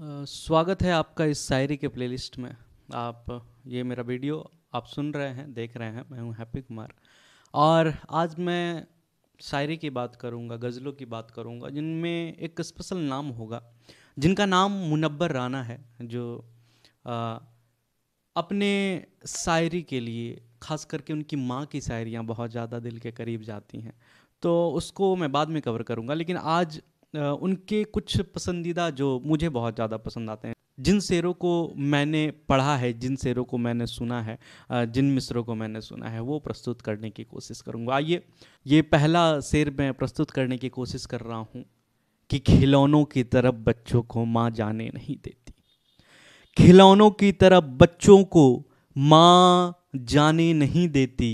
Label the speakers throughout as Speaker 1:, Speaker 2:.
Speaker 1: स्वागत है आपका इस शायरी के प्लेलिस्ट में आप ये मेरा वीडियो आप सुन रहे हैं देख रहे हैं मैं हूँ हैप्पी कुमार और आज मैं शायरी की बात करूँगा गज़लों की बात करूँगा जिनमें एक स्पेशल नाम होगा जिनका नाम मुनबर राना है जो आ, अपने शायरी के लिए ख़ास करके उनकी माँ की शायरियाँ बहुत ज़्यादा दिल के करीब जाती हैं तो उसको मैं बाद में कवर करूँगा लेकिन आज उनके कुछ पसंदीदा जो मुझे बहुत ज़्यादा पसंद आते हैं जिन शेरों को मैंने पढ़ा है जिन शेरों को मैंने सुना है जिन मिसरों को मैंने सुना है वो प्रस्तुत करने की कोशिश करूँगा आइए ये पहला शेर मैं प्रस्तुत करने की कोशिश कर रहा हूँ कि खिलौनों की तरफ बच्चों को माँ जाने नहीं देती खिलौनों की तरफ बच्चों को माँ जाने नहीं देती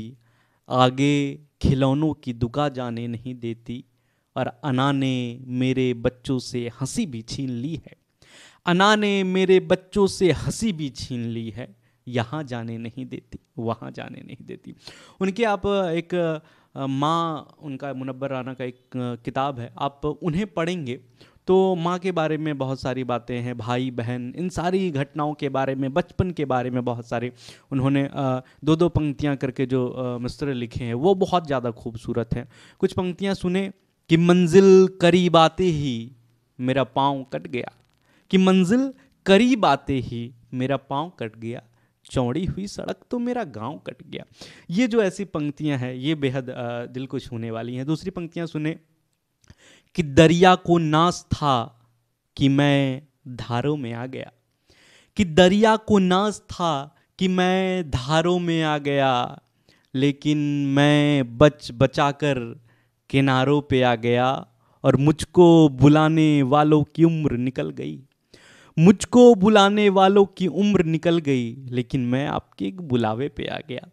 Speaker 1: आगे खिलौनों की दुका जाने नहीं देती और अना ने मेरे बच्चों से हंसी भी छीन ली है अना ने मेरे बच्चों से हंसी भी छीन ली है यहाँ जाने नहीं देती वहाँ जाने नहीं देती उनके आप एक माँ उनका मुनबर राना का एक किताब है आप उन्हें पढ़ेंगे तो माँ के बारे में बहुत सारी बातें हैं भाई बहन इन सारी घटनाओं के बारे में बचपन के बारे में बहुत सारे उन्होंने दो दो पंक्तियाँ करके जो मिस्र लिखे हैं वो बहुत ज़्यादा खूबसूरत हैं कुछ पंक्तियाँ सुने कि मंजिल करीब आते ही मेरा पाँव कट गया कि मंजिल करीब आते ही मेरा पाँव कट गया चौड़ी हुई सड़क तो मेरा गांव कट गया ये जो ऐसी पंक्तियां हैं ये बेहद दिल को छूने वाली हैं दूसरी पंक्तियां सुने कि दरिया को नाश था कि मैं धारों में आ गया कि दरिया को नाश था कि मैं धारों में आ गया लेकिन मैं बच बचा कर किनारों पे आ गया और मुझको बुलाने वालों की उम्र निकल गई मुझको बुलाने वालों की उम्र निकल गई लेकिन मैं आपके एक बुलावे पे आ गया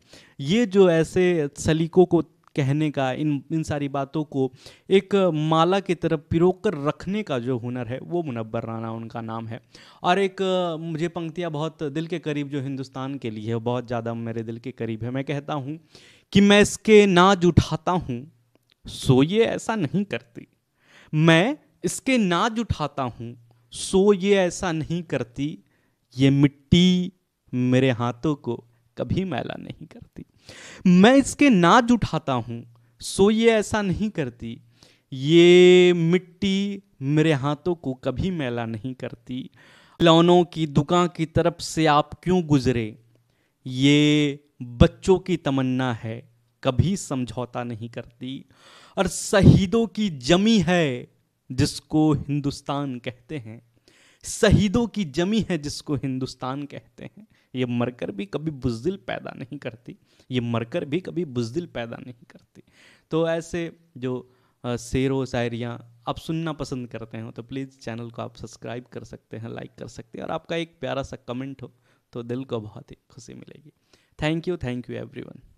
Speaker 1: ये जो ऐसे सलीकों को कहने का इन इन सारी बातों को एक माला की तरफ पिरोकर रखने का जो हुनर है वो मुनबर राना उनका नाम है और एक मुझे पंक्तियाँ बहुत दिल के करीब जो हिंदुस्तान के लिए है बहुत ज़्यादा मेरे दिल के करीब है मैं कहता हूँ कि मैं इसके नाज उठाता हूँ सो ये ऐसा नहीं करती मैं इसके नाज उठाता हूँ सो ये ऐसा नहीं करती ये मिट्टी मेरे हाथों को कभी मैला नहीं करती मैं इसके नाज उठाता हूँ सो ये ऐसा नहीं करती ये मिट्टी मेरे हाथों को कभी मैला नहीं करती खिलौनों की दुकान की तरफ से आप क्यों गुजरे ये बच्चों की तमन्ना है कभी समझौता नहीं करती और शहीदों की जमी है जिसको हिंदुस्तान कहते हैं शहीदों की जमी है जिसको हिंदुस्तान कहते हैं ये मरकर भी कभी बुजदिल पैदा नहीं करती ये मरकर भी कभी बुजदिल पैदा नहीं करती तो ऐसे जो शेर व शायरियाँ आप सुनना पसंद करते हैं तो प्लीज़ चैनल को आप सब्सक्राइब कर सकते हैं लाइक कर सकते हैं और आपका एक प्यारा सा कमेंट हो तो दिल को बहुत ही खुशी मिलेगी thank you thank you every